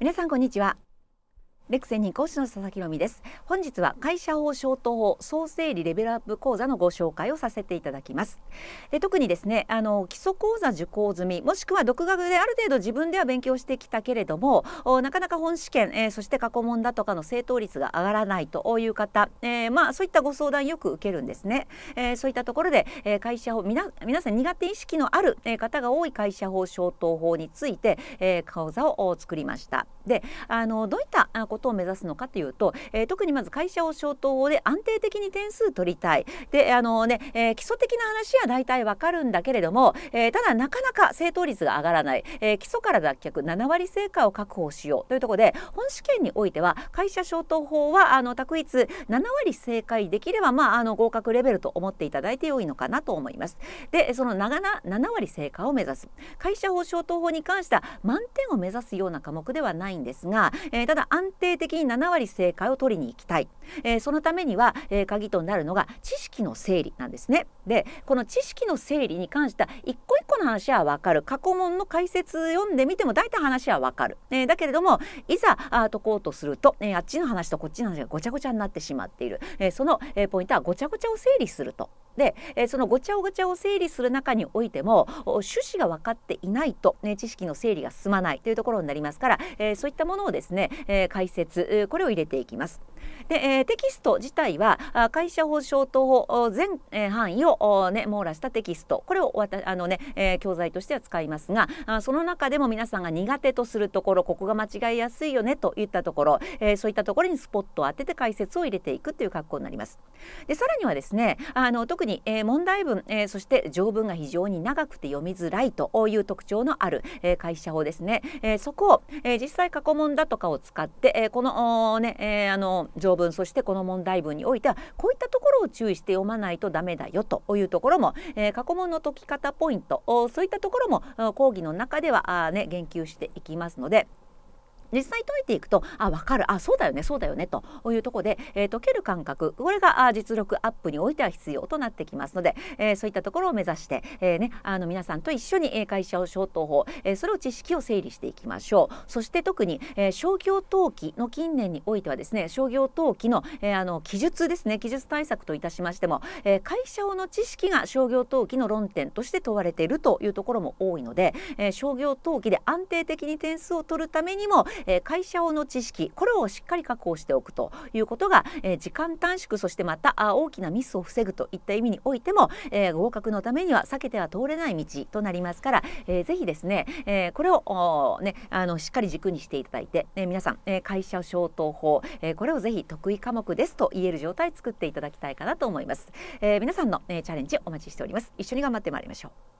皆さんこんにちはレクセンに講師の佐々木の美です本日は会社法消灯法総整理レベルアップ講座のご紹介をさせていただきますで特にですねあの基礎講座受講済みもしくは独学である程度自分では勉強してきたけれどもなかなか本試験、えー、そして過去問だとかの正答率が上がらないという方、えー、まあそういったご相談よく受けるんですね、えー、そういったところで、えー、会社法皆さん苦手意識のある方が多い会社法消灯法について、えー、講座を作りましたであのどういったことを目指すのかというと、えー、特にまず会社を消灯法で安定的に点数取りたいであのね、えー、基礎的な話は大体わかるんだけれども、えー、ただなかなか正答率が上がらない、え基礎から脱却7割成果を確保しようというところで本試験においては会社消灯法はあの択一7割正解できれば、まあ、あの合格レベルと思っていただいてよいのかなと思います。でその7割成果を目指す会社法消灯法に関しては満点を目指すような科目ではないないんですが、えー、ただ安定的に7割正解を取りに行きたい、えー、そのためには、えー、鍵となるのが知識の整理なんですね。でこの知識の整理に関しては一個一個の話はわかる過去問の解説読んでみても大体話はわかる、えー、だけれどもいざあ解こうとすると、えー、あっちの話とこっちの話がごちゃごちゃになってしまっている、えー、その、えー、ポイントはごちゃごちゃを整理するとで、えそのごちゃごちゃを整理する中においても趣旨が分かっていないと、ね、知識の整理が進まないというところになりますから、えそういったものをですね、え解説これを入れていきます。で、えテキスト自体は会社法証等法全、え範囲を、ね、網羅したテキストこれをあのね、教材としては使いますがあその中でも皆さんが苦手とするところここが間違いやすいよねといったところ、えそういったところにスポットを当てて解説を入れていくという格好になります。でさらにはですねあの特に、えー、問題文、えー、そして条文が非常に長くて読みづらいという特徴のある、えー、会社法ですね、えー、そこを、えー、実際過去問だとかを使って、えー、このね、えー、あの条文そしてこの問題文においてはこういったところを注意して読まないとダメだよというところも、えー、過去問の解き方ポイントそういったところも講義の中ではあ、ね、言及していきますので実際解いていくとあ分かるあそうだよねそうだよねというところで、えー、解ける感覚これが実力アップにおいては必要となってきますので、えー、そういったところを目指して、えーね、あの皆さんと一緒に会社を消灯法、えー、それを知識を整理していきましょうそして特に、えー、商業登記の近年においてはですね商業登記の,、えー、あの記述ですね記述対策といたしましても、えー、会社の知識が商業登記の論点として問われているというところも多いので、えー、商業登記で安定的に点数を取るためにも、えー、会社の知識これをしっかり確保しておくということが、えー、時間短縮そしてまたあ大きなミスを防ぐといった意味においても、えー、合格のためには避けては通れない道となりますから、えー、ぜひですね、えー、これをねあのしっかり軸にしていただいて、えー、皆さん、えー、会社消灯法、えー、これをぜひ得意科目ですと言える状態作っていただきたいかなと思います、えー、皆さんの、えー、チャレンジお待ちしております一緒に頑張ってまいりましょう